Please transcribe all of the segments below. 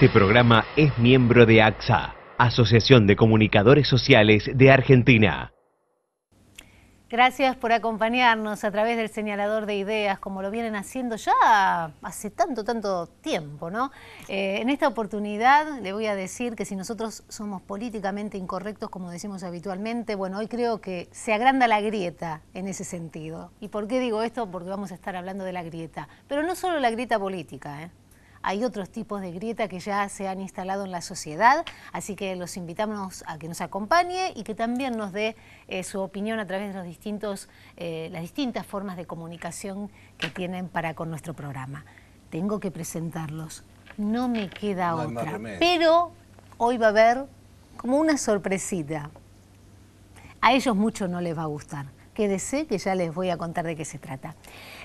Este programa es miembro de AXA, Asociación de Comunicadores Sociales de Argentina. Gracias por acompañarnos a través del señalador de ideas, como lo vienen haciendo ya hace tanto, tanto tiempo, ¿no? Eh, en esta oportunidad le voy a decir que si nosotros somos políticamente incorrectos, como decimos habitualmente, bueno, hoy creo que se agranda la grieta en ese sentido. ¿Y por qué digo esto? Porque vamos a estar hablando de la grieta. Pero no solo la grieta política, ¿eh? hay otros tipos de grieta que ya se han instalado en la sociedad, así que los invitamos a que nos acompañe y que también nos dé eh, su opinión a través de los distintos, eh, las distintas formas de comunicación que tienen para con nuestro programa. Tengo que presentarlos, no me queda otra, pero hoy va a haber como una sorpresita. A ellos mucho no les va a gustar Quédese que ya les voy a contar de qué se trata.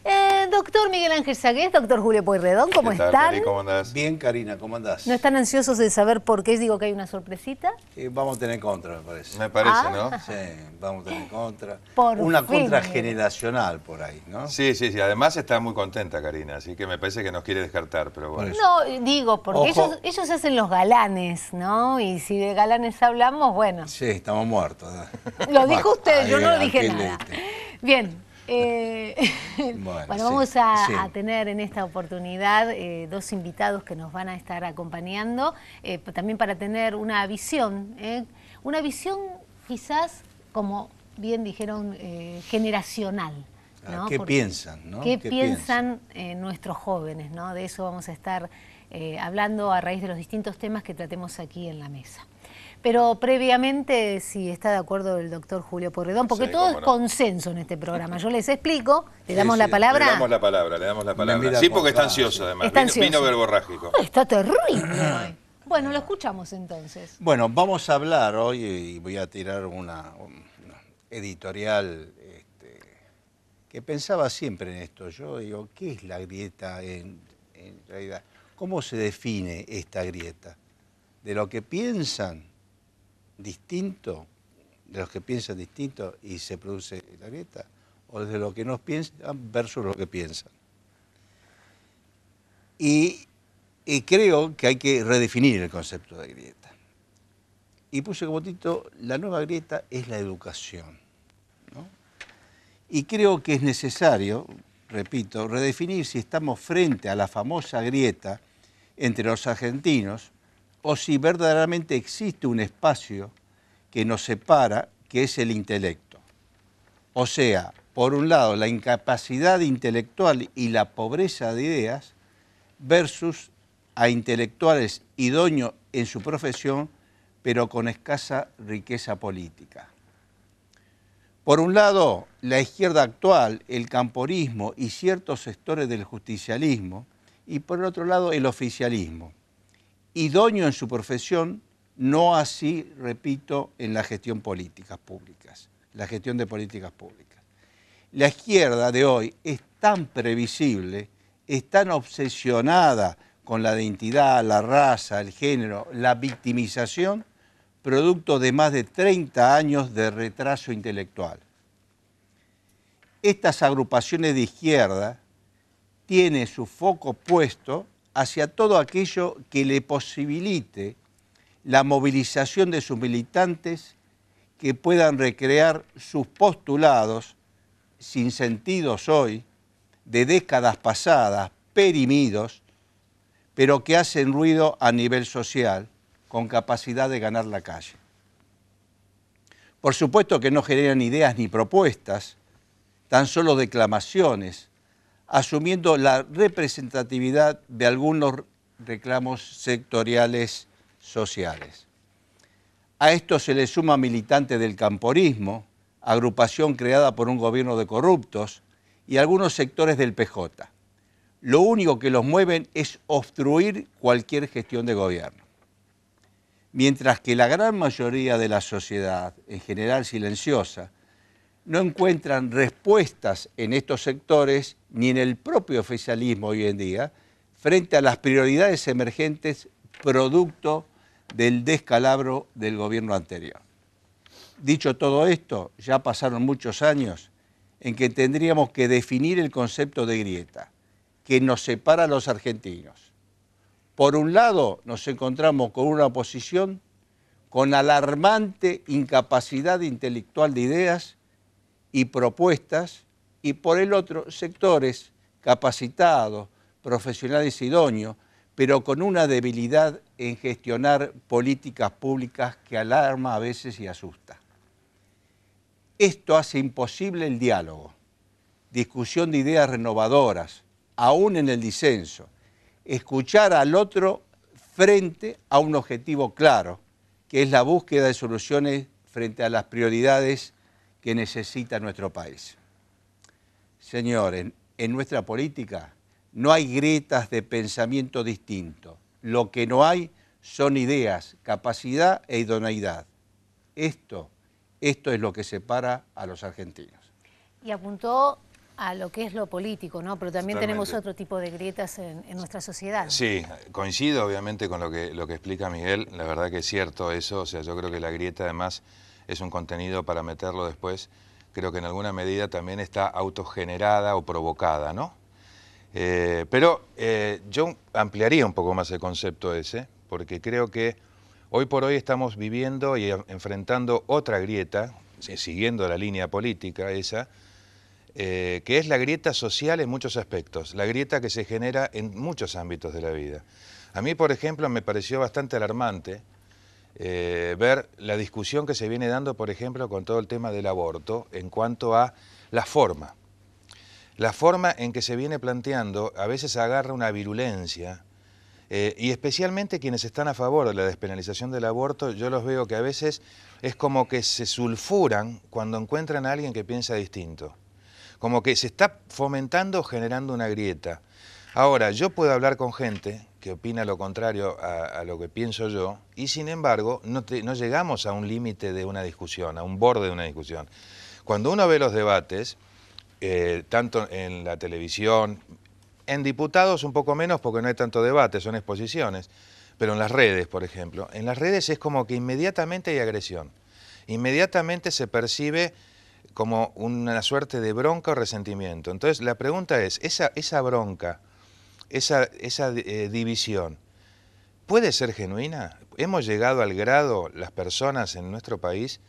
Eh, doctor Miguel Ángel Sagués, doctor Julio Pueyrredón, ¿cómo ¿Qué ¿cómo andás? Bien, Karina, ¿cómo andás? ¿No están ansiosos de saber por qué digo que hay una sorpresita? Eh, vamos a tener contra, me parece. Me parece, ¿no? Ah. Sí, vamos a tener contra. Por una contra generacional por ahí, ¿no? Sí, sí, sí. Además está muy contenta, Karina, así que me parece que nos quiere descartar, pero bueno. No, digo, porque ellos, hacen los galanes, ¿no? Y si de galanes hablamos, bueno. Sí, estamos muertos. Lo dijo usted, yo no lo dije nada. Bien. Eh, bueno, vamos a, tener en esta oportunidad eh, dos invitados que nos van a estar acompañando, eh, también para tener una visión, una visión quizás, como bien dijeron, generacional. Ah, ¿Qué, piensan, ¿Qué, piensan? ¿Qué, nuestros jóvenes? ¿no? De eso vamos a estar hablando a raíz de los distintos temas que tratemos aquí en la mesa. Pero previamente, si está de acuerdo el doctor Julio Porredón, porque todo es consenso en este programa. Yo les explico, le damos la palabra. Le damos la palabra, le damos la palabra. Sí, porque está ansioso además. Está Vino, verborrágico. está terrible. bueno, lo escuchamos entonces. Bueno, vamos a hablar hoy y voy a tirar una, editorial este, que pensaba siempre en esto. Yo digo, ¿qué es la grieta en realidad? ¿Cómo se define esta grieta? ¿De lo que piensan? distinto de los que piensan distinto y se produce la grieta, o de los que no piensan versus los que piensan. Y, creo que hay que redefinir el concepto de grieta. Y puse como título, la nueva grieta es la educación. Y creo que es necesario, repito, redefinir si estamos frente a la famosa grieta entre los argentinos, o si verdaderamente existe un espacio que nos separa, que es el intelecto. O sea, por un lado, la incapacidad intelectual y la pobreza de ideas versus a intelectuales idóneos en su profesión, pero con escasa riqueza política. Por un lado, la izquierda actual, el camporismo y ciertos sectores del justicialismo, y por otro lado, el oficialismo idóneo en su profesión, no así, repito, en la gestión políticas públicas, la gestión de políticas públicas. La izquierda de hoy es tan previsible, es tan obsesionada con la identidad, la raza, el género, la victimización, producto de más de 30 años de retraso intelectual. Estas agrupaciones de izquierda tienen su foco puesto hacia todo aquello que le posibilite la movilización de sus militantes que puedan recrear sus postulados sin sentidos hoy, de décadas pasadas, perimidos, pero que hacen ruido a nivel social, con capacidad de ganar la calle. Por supuesto que no generan ideas ni propuestas, tan solo declamaciones, asumiendo la representatividad de algunos reclamos sectoriales sociales. A esto se le suma militantes del camporismo, agrupación creada por un gobierno de corruptos, y algunos sectores del PJ. Lo único que los mueven es obstruir cualquier gestión de gobierno. Mientras que la gran mayoría de la sociedad, en general silenciosa, no encuentran respuestas en estos sectores ni en el propio oficialismo hoy en día frente a las prioridades emergentes producto del descalabro del gobierno anterior. Dicho todo esto, ya pasaron muchos años en que tendríamos que definir el concepto de grieta que nos separa a los argentinos. Por un lado, nos encontramos con una oposición con alarmante incapacidad intelectual de ideas y propuestas, y por el otro, sectores capacitados, profesionales idóneos, pero con una debilidad en gestionar políticas públicas que alarma a veces y asusta. Esto hace imposible el diálogo, discusión de ideas renovadoras, aún en el disenso, escuchar al otro frente a un objetivo claro, que es la búsqueda de soluciones frente a las prioridades que necesita nuestro país. Señores, en nuestra política no hay grietas de pensamiento distinto. Lo que no hay son ideas, capacidad e idoneidad. Esto, esto es lo que separa a los argentinos. Y apuntó a lo que es lo político, ¿no? Pero también tenemos otro tipo de grietas en, nuestra sociedad. Sí, coincido obviamente con lo que, lo que explica Miguel, la verdad que es cierto eso, o sea, yo creo que la grieta además es un contenido para meterlo después, creo que en alguna medida también está autogenerada o provocada, ¿no? Eh, pero eh, yo ampliaría un poco más el concepto ese, porque creo que hoy por hoy estamos viviendo y enfrentando otra grieta, siguiendo la línea política esa, eh, que es la grieta social en muchos aspectos, la grieta que se genera en muchos ámbitos de la vida. A mí, por ejemplo, me pareció bastante alarmante eh, ver la discusión que se viene dando, por ejemplo, con todo el tema del aborto en cuanto a la forma. La forma en que se viene planteando a veces agarra una virulencia eh, y especialmente quienes están a favor de la despenalización del aborto, yo los veo que a veces es como que se sulfuran cuando encuentran a alguien que piensa distinto. Como que se está fomentando generando una grieta. Ahora, yo puedo hablar con gente que opina lo contrario a, lo que pienso yo, y sin embargo no, llegamos a un límite de una discusión, a un borde de una discusión. Cuando uno ve los debates, eh, tanto en la televisión, en diputados un poco menos porque no hay tanto debate, son exposiciones, pero en las redes, por ejemplo, en las redes es como que inmediatamente hay agresión, inmediatamente se percibe como una suerte de bronca o resentimiento. Entonces la pregunta es, ¿esa, esa bronca esa, eh, división, ¿puede ser genuina? ¿Hemos llegado al grado, las personas en nuestro país,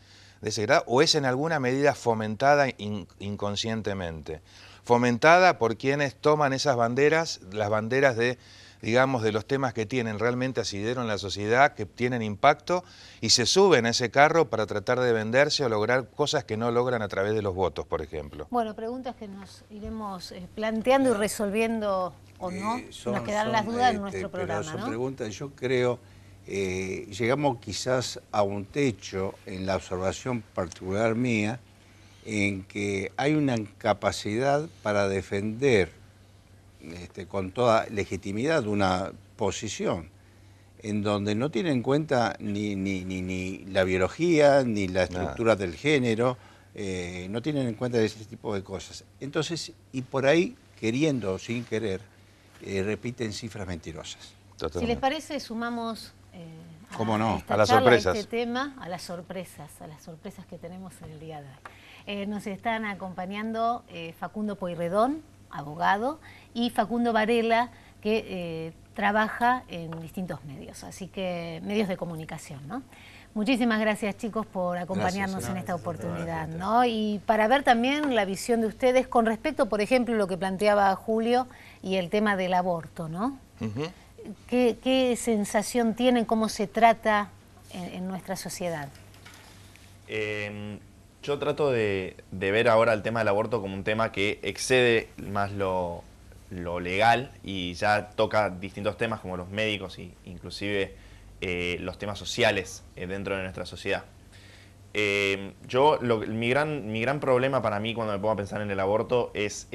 de ese grado? ¿O es en alguna medida fomentada inconscientemente? Fomentada por quienes toman esas banderas, las banderas de digamos, de los temas que tienen realmente asidero en la sociedad, que tienen impacto, y se suben a ese carro para tratar de venderse o lograr cosas que no logran a través de los votos, por ejemplo. Bueno, preguntas que nos iremos eh, planteando y resolviendo o no, eh, nos quedan las dudas en este, nuestro programa. preguntas, yo creo, eh, llegamos quizás a un techo en la observación particular mía, en que hay una capacidad para defender este, con toda legitimidad una posición en donde no tienen en cuenta ni, ni, la biología, ni la estructura del género, eh, no tienen en cuenta ese tipo de cosas. Entonces, y por ahí, queriendo o sin querer, eh, repiten cifras mentirosas. Si les parece, sumamos eh, a, ¿Cómo no? a, las sorpresas. este tema a las sorpresas, a las sorpresas que tenemos en el día de hoy. nos están acompañando Facundo Poirredón, abogado, y Facundo Varela, que eh, trabaja en distintos medios, así que medios de comunicación, ¿no? Muchísimas gracias chicos por acompañarnos en esta oportunidad, ¿no? Y para ver también la visión de ustedes con respecto, por ejemplo, lo que planteaba Julio y el tema del aborto, ¿no? ¿Qué, sensación tienen, cómo se trata en, nuestra sociedad? Em, yo trato de ver ahora el tema del aborto como un tema que excede más lo, lo legal y ya toca distintos temas como los médicos e inclusive eh, los temas sociales eh, dentro de nuestra sociedad. Eh, yo, mi, gran, mi gran problema para mí cuando me pongo a pensar en el aborto es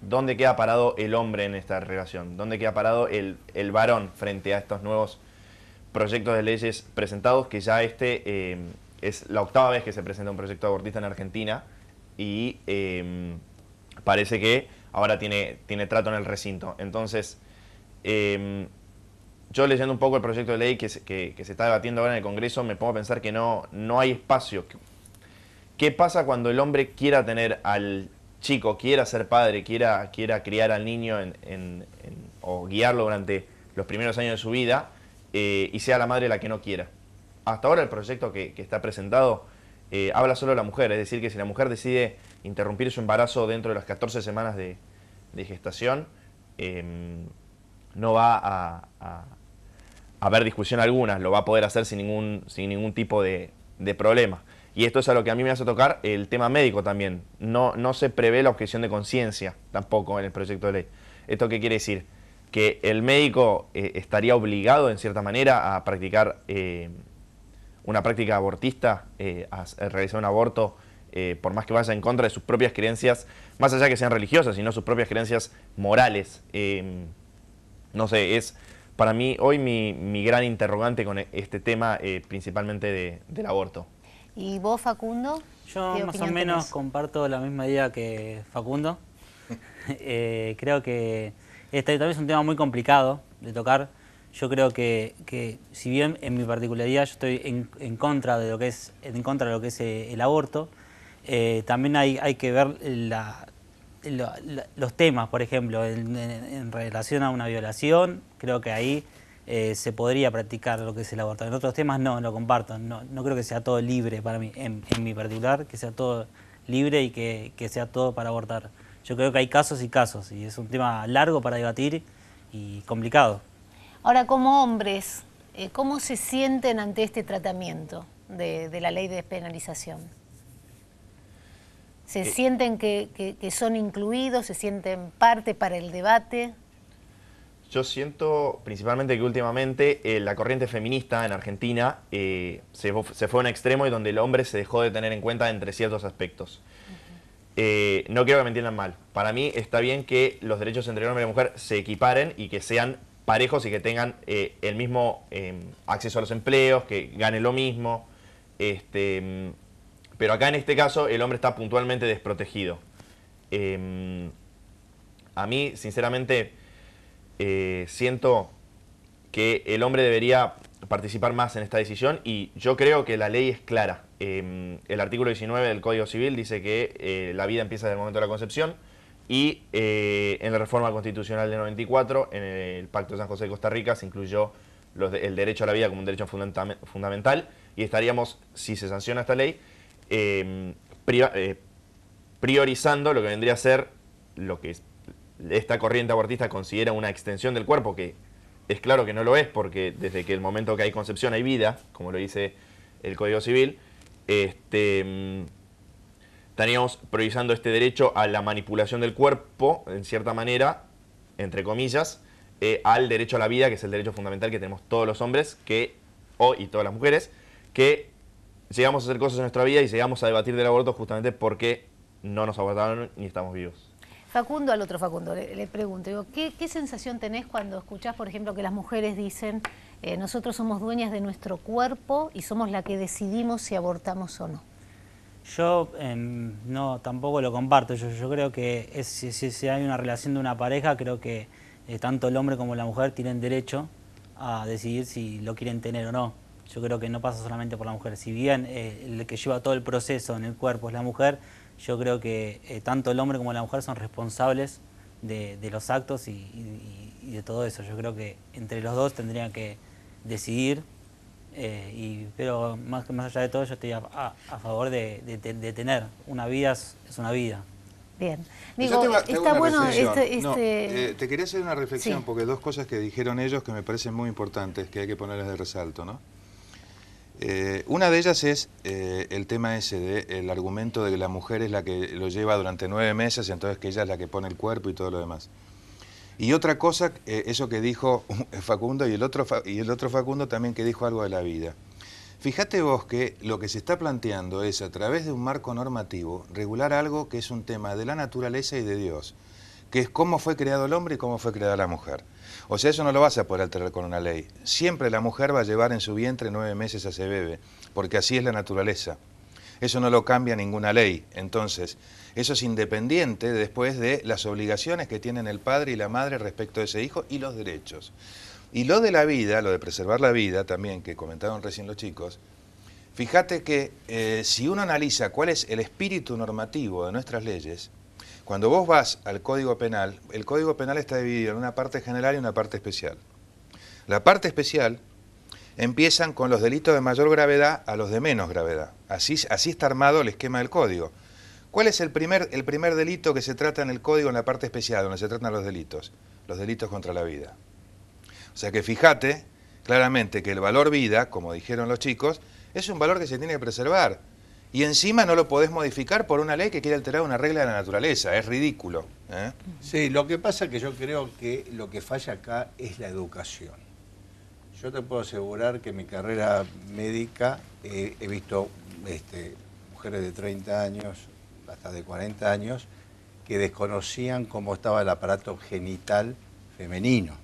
dónde queda parado el hombre en esta relación, dónde queda parado el, el varón frente a estos nuevos proyectos de leyes presentados, que ya este es la octava vez que se presenta un proyecto abortista en Argentina y parece que ahora tiene, tiene trato en el recinto. Entonces, em, yo leyendo un poco el proyecto de ley que se, está debatiendo ahora en el Congreso, me pongo a pensar que no, no hay espacio. ¿Qué pasa cuando el hombre quiera tener al chico, quiera ser padre, quiera, quiera criar al niño o guiarlo durante los primeros años de su vida eh, y sea la madre la que no quiera? Hasta ahora el proyecto que, está presentado eh, habla solo de la mujer, es decir, que si la mujer decide interrumpir su embarazo dentro de las 14 semanas de, gestación, em, no va a, haber discusión alguna, lo va a poder hacer sin ningún, sin ningún tipo de, problema. Y esto es a lo que a mí me hace tocar el tema médico también. No, no se prevé la objeción de conciencia tampoco en el proyecto de ley. ¿Esto qué quiere decir? Que el médico eh, estaría obligado en cierta manera a practicar eh, una práctica abortista, eh, a realizar un aborto eh, por más que vaya en contra de sus propias creencias, más allá que sean religiosas, sino sus propias creencias morales. Em, no sé, es para mí hoy mi, gran interrogante con este tema, eh, principalmente del aborto. ¿Y vos, Facundo? Yo más o menos comparto la misma idea que Facundo. Eh, creo que este es un tema muy complicado de tocar. Yo creo que, si bien en mi particularidad yo estoy en, en, contra de lo que es en contra de lo que es el aborto, eh, también hay, hay, que ver los temas, por ejemplo, en, relación a una violación, creo que ahí eh, se podría practicar lo que es el aborto. En otros temas no, lo comparto, no, no creo que sea todo libre para mí, en, mi particular, que sea todo libre y que, sea todo para abortar. Yo creo que hay casos y casos, y es un tema largo para debatir y complicado. Ahora, como hombres, eh, ¿cómo se sienten ante este tratamiento de, de la ley de despenalización? ¿Se eh, sienten que, son incluidos? ¿Se sienten parte para el debate? Yo siento principalmente que últimamente eh, la corriente feminista en Argentina eh, se, fue a un extremo y donde el hombre se dejó de tener en cuenta entre ciertos aspectos. no quiero que me entiendan mal. Para mí está bien que los derechos entre el hombre y la mujer se equiparen y que sean parejos y que tengan el mismo acceso a los empleos, que gane lo mismo. Este, mm, pero acá en este caso el hombre está puntualmente desprotegido. Em, a mí, sinceramente, eh, siento que el hombre debería participar más en esta decisión y yo creo que la ley es clara. Em, el artículo 19 del Código Civil dice que eh, la vida empieza desde el momento de la concepción y eh, en la reforma constitucional de 94, en el Pacto de San José de Costa Rica, se incluyó el derecho a la vida como un derecho fundamental y estaríamos, si se sanciona esta ley, Em, eh, priorizando lo que vendría a ser lo que esta corriente abortista considera una extensión del cuerpo, que es claro que no lo es, porque desde que el momento que hay concepción hay vida, como lo dice el Código Civil, este, em, estaríamos priorizando este derecho a la manipulación del cuerpo, en cierta manera, entre comillas, eh, al derecho a la vida, que es el derecho fundamental que tenemos todos los hombres que, o, y todas las mujeres, que llegamos a hacer cosas en nuestra vida y llegamos a debatir del aborto justamente porque no nos abortaron ni estamos vivos. Facundo, al otro Facundo, le, pregunto, digo, ¿qué, sensación tenés cuando escuchás, por ejemplo, que las mujeres dicen, eh, nosotros somos dueñas de nuestro cuerpo y somos la que decidimos si abortamos o no? Yo em, no tampoco lo comparto, yo, creo que si, hay una relación de una pareja, creo que eh, tanto el hombre como la mujer tienen derecho a decidir si lo quieren tener o no yo creo que no pasa solamente por la mujer. Si bien eh, el que lleva todo el proceso en el cuerpo es la mujer, yo creo que eh, tanto el hombre como la mujer son responsables de, los actos y, de todo eso. Yo creo que entre los dos tendrían que decidir, eh, y, pero más, más allá de todo yo estoy a, favor de, tener una vida, es, una vida. Bien. Digo, te está bueno este, este- te quería hacer una reflexión, porque dos cosas que dijeron ellos que me parecen muy importantes, que hay que ponerles de resalto, ¿no? Eh, una de ellas es eh, el tema ese el argumento de que la mujer es la que lo lleva durante nueve meses, y entonces que ella es la que pone el cuerpo y todo lo demás. Y otra cosa, eh, eso que dijo Facundo y el, otro, y el otro Facundo también que dijo algo de la vida. Fíjate vos que lo que se está planteando es a través de un marco normativo regular algo que es un tema de la naturaleza y de Dios que es cómo fue creado el hombre y cómo fue creada la mujer. O sea, eso no lo vas a poder alterar con una ley. Siempre la mujer va a llevar en su vientre nueve meses a ese bebé, porque así es la naturaleza. Eso no lo cambia ninguna ley. Entonces, eso es independiente después de las obligaciones que tienen el padre y la madre respecto a ese hijo y los derechos. Y lo de la vida, lo de preservar la vida también, que comentaron recién los chicos, fíjate que eh, si uno analiza cuál es el espíritu normativo de nuestras leyes, cuando vos vas al Código Penal, el Código Penal está dividido en una parte general y una parte especial. La parte especial empiezan con los delitos de mayor gravedad a los de menos gravedad. Así, así está armado el esquema del Código. ¿Cuál es el primer, el primer delito que se trata en el Código en la parte especial, donde se tratan los delitos? Los delitos contra la vida. O sea que fíjate claramente que el valor vida, como dijeron los chicos, es un valor que se tiene que preservar y encima no lo podés modificar por una ley que quiere alterar una regla de la naturaleza. Es ridículo. ¿eh? Sí, lo que pasa es que yo creo que lo que falla acá es la educación. Yo te puedo asegurar que en mi carrera médica he visto este, mujeres de 30 años, hasta de 40 años, que desconocían cómo estaba el aparato genital femenino.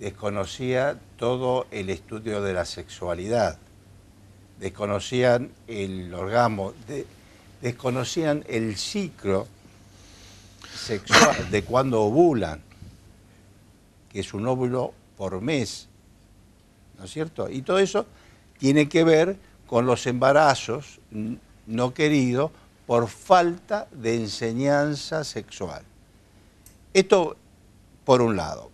Desconocía todo el estudio de la sexualidad desconocían el orgasmo, desconocían el ciclo sexual de cuando ovulan, que es un óvulo por mes, ¿no es cierto? Y todo eso tiene que ver con los embarazos no queridos por falta de enseñanza sexual. Esto por un lado.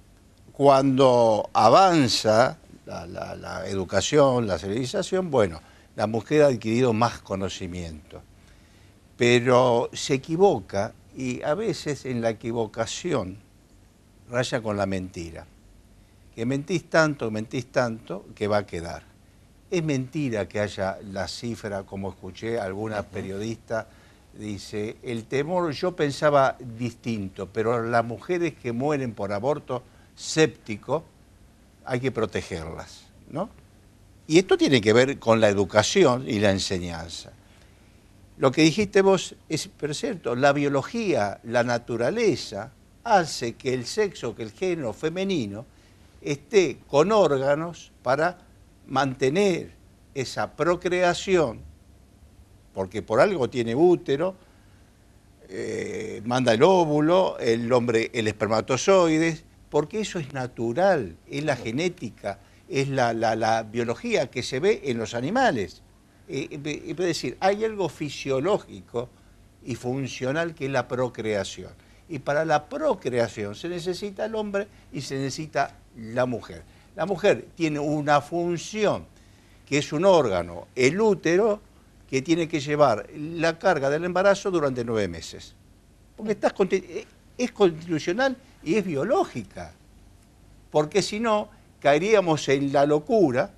Cuando avanza la educación, la civilización, bueno, la mujer ha adquirido más conocimiento. Pero se equivoca y a veces en la equivocación raya con la mentira. Que mentís tanto, mentís tanto, que va a quedar. Es mentira que haya la cifra, como escuché alguna periodista, dice, el temor, yo pensaba distinto, pero las mujeres que mueren por aborto séptico, hay que protegerlas, ¿no? Y esto tiene que ver con la educación y la enseñanza. Lo que dijiste vos es, por cierto, la biología, la naturaleza, hace que el sexo, que el género femenino, esté con órganos para mantener esa procreación, porque por algo tiene útero, eh, manda el óvulo, el hombre, el espermatozoide, porque eso es natural, es la genética es la, biología que se ve en los animales. Eh, eh, es decir, hay algo fisiológico y funcional que es la procreación. Y para la procreación se necesita el hombre y se necesita la mujer. La mujer tiene una función, que es un órgano, el útero, que tiene que llevar la carga del embarazo durante nueve meses. Porque estás, eh, es constitucional y es biológica. Porque si no, caeríamos en la locura,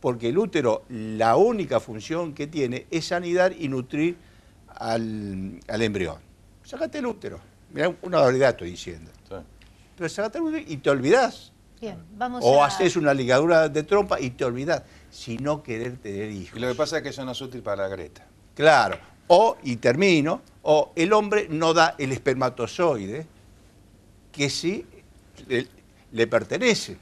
porque el útero la única función que tiene es sanidad y nutrir al, embrión. Sácate el útero. mira una realidad estoy diciendo. Pero sacate el útero y te olvidás. Bien, vamos o haces una ligadura de trompa y te olvidas si no querer tener hijos. Y lo que pasa es que eso no es útil para la greta. Claro. O, y termino, o el hombre no da el espermatozoide que sí le pertenece.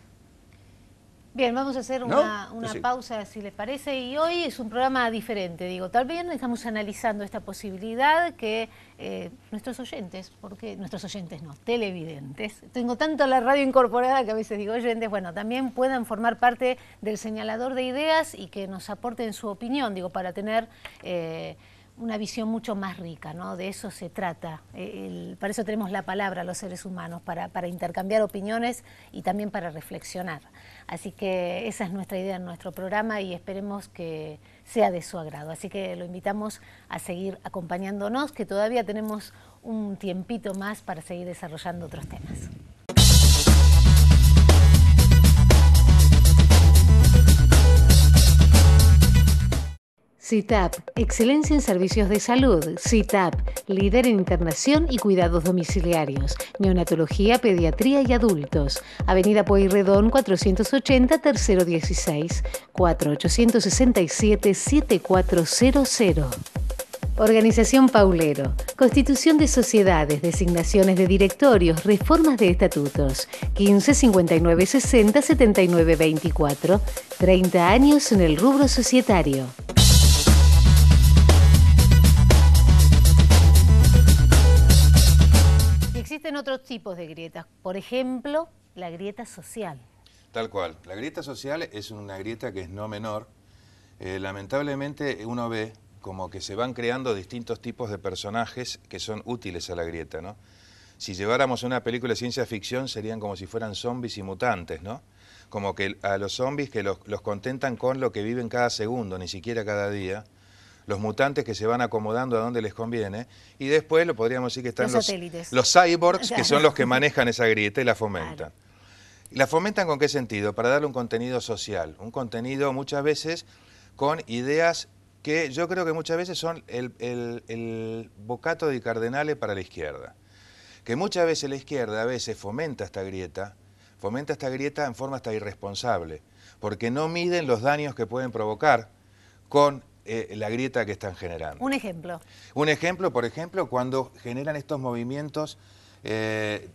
Bien, vamos a hacer una, pausa si les parece y hoy es un programa diferente, digo, tal vez estamos analizando esta posibilidad que eh, nuestros oyentes, porque nuestros oyentes no, televidentes, tengo tanto la radio incorporada que a veces digo oyentes, bueno, también puedan formar parte del señalador de ideas y que nos aporten su opinión, digo, para tener... Eh, una visión mucho más rica, ¿no? De eso se trata. Eh, para eso tenemos la palabra los seres humanos, para, para intercambiar opiniones y también para reflexionar. Así que esa es nuestra idea en nuestro programa y esperemos que sea de su agrado. Así que lo invitamos a seguir acompañándonos, que todavía tenemos un tiempito más para seguir desarrollando otros temas. CITAP, excelencia en servicios de salud. CITAP, líder en internación y cuidados domiciliarios, neonatología, pediatría y adultos. Avenida Pueyrredón 480, tercero 16, 4867 7400. Organización Paulero. Constitución de sociedades, designaciones de directorios, reformas de estatutos. 15 59 60 79 24. 30 años en el rubro societario. otros tipos de grietas, por ejemplo, la grieta social. Tal cual, la grieta social es una grieta que es no menor. Eh, lamentablemente uno ve como que se van creando distintos tipos de personajes que son útiles a la grieta, ¿no? Si lleváramos una película de ciencia ficción serían como si fueran zombies y mutantes, ¿no? Como que a los zombies que los contentan con lo que viven cada segundo, ni siquiera cada día los mutantes que se van acomodando a donde les conviene, y después lo podríamos decir que están los, cyborgs, que son los que manejan esa grieta y la fomentan. ¿La fomentan con qué sentido? Para darle un contenido social, un contenido muchas veces con ideas que yo creo que muchas veces son el, el bocato de cardenales para la izquierda. Que muchas veces la izquierda a veces fomenta esta grieta, fomenta esta grieta en forma hasta irresponsable, porque no miden los daños que pueden provocar con eh, la grieta que están generando. Un ejemplo. Un ejemplo, por ejemplo, cuando generan estos movimientos, eh,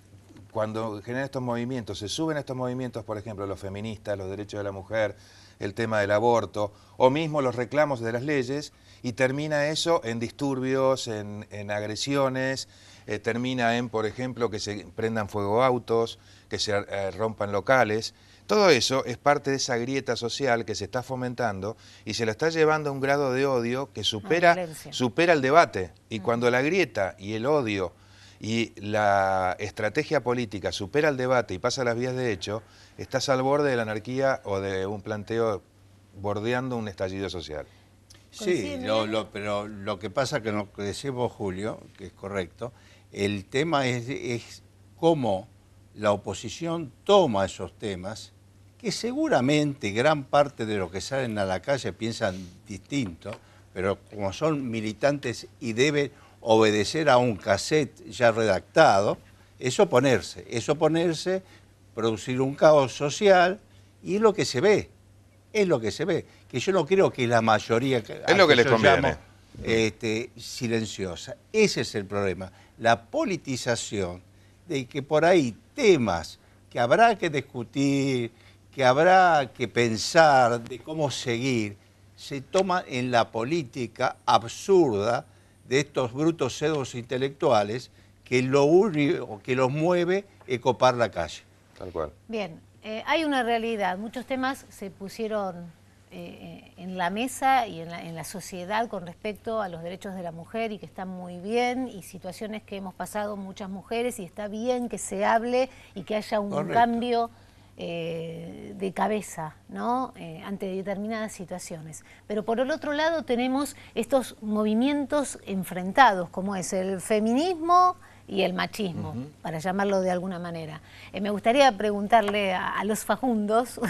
cuando generan estos movimientos, se suben estos movimientos, por ejemplo, los feministas, los derechos de la mujer, el tema del aborto, o mismo los reclamos de las leyes, y termina eso en disturbios, en, agresiones, eh, termina en, por ejemplo, que se prendan fuego autos, que se rompan locales. Todo eso es parte de esa grieta social que se está fomentando y se la está llevando a un grado de odio que ah, supera, supera el debate. Y mm. cuando la grieta y el odio y la estrategia política supera el debate y pasa a las vías de hecho, estás al borde de la anarquía o de un planteo bordeando un estallido social. Sí, pero lo que pasa que lo que decimos Julio, que es correcto, el tema es, es cómo la oposición toma esos temas que seguramente gran parte de los que salen a la calle piensan distinto, pero como son militantes y deben obedecer a un cassette ya redactado, es oponerse, es oponerse, producir un caos social y es lo que se ve, es lo que se ve, que yo no creo que la mayoría... Es lo que, les conviene. Este, silenciosa. Ese es el problema, la politización de que por ahí temas que habrá que discutir, que habrá que pensar de cómo seguir se toma en la política absurda de estos brutos sedos intelectuales que lo único que los mueve es copar la calle. Tal cual. Bien, eh, hay una realidad. Muchos temas se pusieron eh, eh, en la mesa y en la, sociedad con respecto a los derechos de la mujer y que están muy bien y situaciones que hemos pasado muchas mujeres y está bien que se hable y que haya un cambio eh, de cabeza ¿no? Eh, ante determinadas situaciones. Pero por el otro lado tenemos estos movimientos enfrentados, como es el feminismo y el machismo, para llamarlo de alguna manera. Eh, me gustaría preguntarle a, los fajundos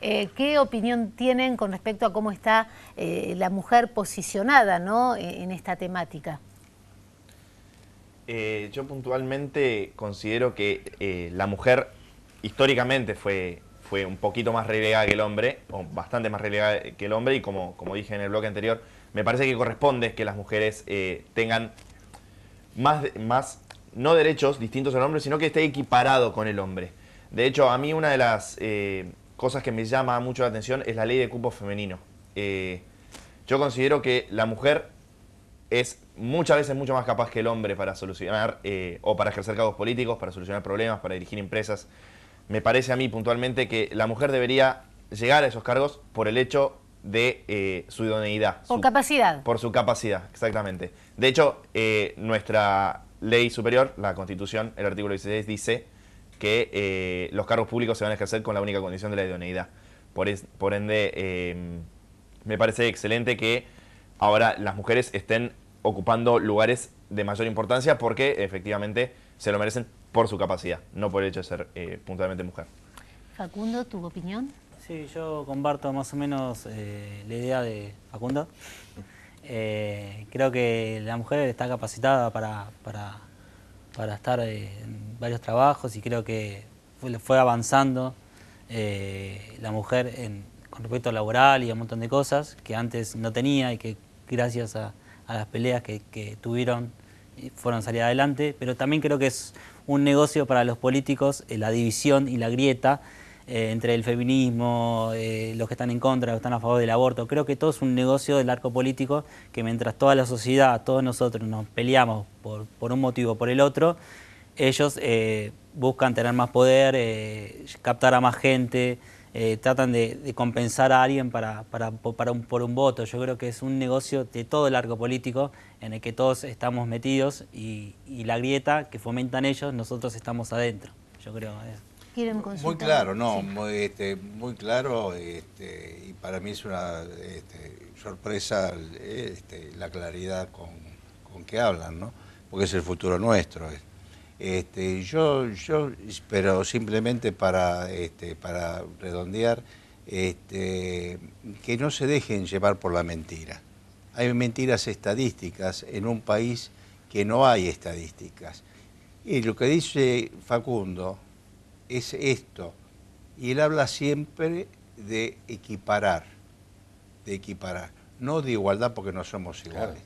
qué opinión tienen con respecto a cómo está la mujer posicionada ¿no? E, en esta temática. yo puntualmente considero que la mujer históricamente fue, fue un poquito más relegada que el hombre, o bastante más relegada que el hombre, y como, como dije en el bloque anterior, me parece que corresponde que las mujeres eh, tengan más, más, no derechos distintos al hombre, sino que esté equiparado con el hombre. De hecho, a mí una de las eh, cosas que me llama mucho la atención es la ley de cupo femenino. Eh, yo considero que la mujer es muchas veces mucho más capaz que el hombre para solucionar o para ejercer cargos políticos, para solucionar problemas, para dirigir empresas me parece a mí puntualmente que la mujer debería llegar a esos cargos por el hecho de eh, su idoneidad. Por su, capacidad. Por su capacidad, exactamente. De hecho, eh, nuestra ley superior, la Constitución, el artículo 16, dice que eh, los cargos públicos se van a ejercer con la única condición de la idoneidad. Por, por ende, me parece excelente que ahora las mujeres estén ocupando lugares de mayor importancia porque efectivamente se lo merecen por su capacidad, no por el hecho de ser eh, puntualmente mujer. Facundo, ¿tu opinión? Sí, yo comparto más o menos eh, la idea de Facundo. Eh, creo que la mujer está capacitada para, estar en varios trabajos y creo que fue, avanzando la mujer en, con respecto a laboral y a un montón de cosas que antes no tenía y que gracias a, a las peleas que, que tuvieron fueron salir adelante, pero también creo que es un negocio para los políticos eh, la división y la grieta eh, entre el feminismo, eh, los que están en contra, los que están a favor del aborto. Creo que todo es un negocio del arco político que mientras toda la sociedad, todos nosotros nos peleamos por, por un motivo o por el otro, ellos buscan tener más poder, captar a más gente. Eh, tratan de, compensar a alguien para, para, por un voto. Yo creo que es un negocio de todo el arco político en el que todos estamos metidos y, la grieta que fomentan ellos, nosotros estamos adentro. Yo creo. Este, muy claro, no, muy, claro y para mí es una este, sorpresa este, la claridad con, que hablan, ¿no? porque es el futuro nuestro. Este, yo, yo, pero simplemente para, este, para redondear, este, que no se dejen llevar por la mentira. Hay mentiras estadísticas en un país que no hay estadísticas. Y lo que dice Facundo es esto, y él habla siempre de equiparar, de equiparar, no de igualdad porque no somos iguales.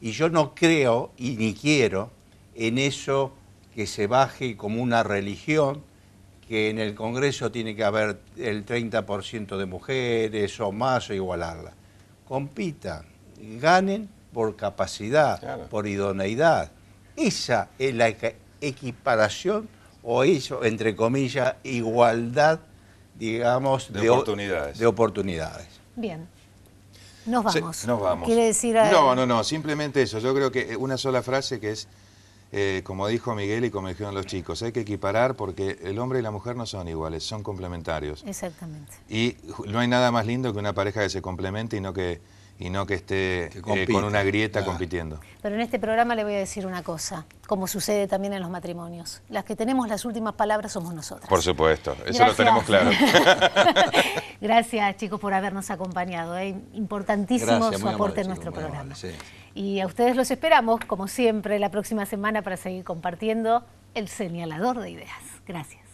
Y yo no creo y ni quiero en eso que se baje como una religión, que en el Congreso tiene que haber el 30% de mujeres o más o igualarla. Compitan, ganen por capacidad, por idoneidad. Esa es la equiparación o eso, entre comillas, igualdad, digamos, de, oportunidades. De oportunidades. Bien. Nos vamos. vamos. ¿Quiere decir No, no, no, simplemente eso. Yo creo que una sola frase que es eh, como dijo Miguel y como dijeron los chicos, hay que equiparar porque el hombre y la mujer no son iguales, son complementarios. Exactamente. Y no hay nada más lindo que una pareja que se complemente y no que, y no que esté eh, con una grieta compitiendo. Pero en este programa le voy a decir una cosa, como sucede también en los matrimonios. Las que tenemos las últimas palabras somos nosotros Por supuesto, eso lo tenemos claro. Gracias chicos por habernos acompañado. Es ¿eh? Importantísimo su aporte en nuestro programa. Gracias, y a ustedes los esperamos, como siempre, la próxima semana para seguir compartiendo el señalador de ideas. Gracias.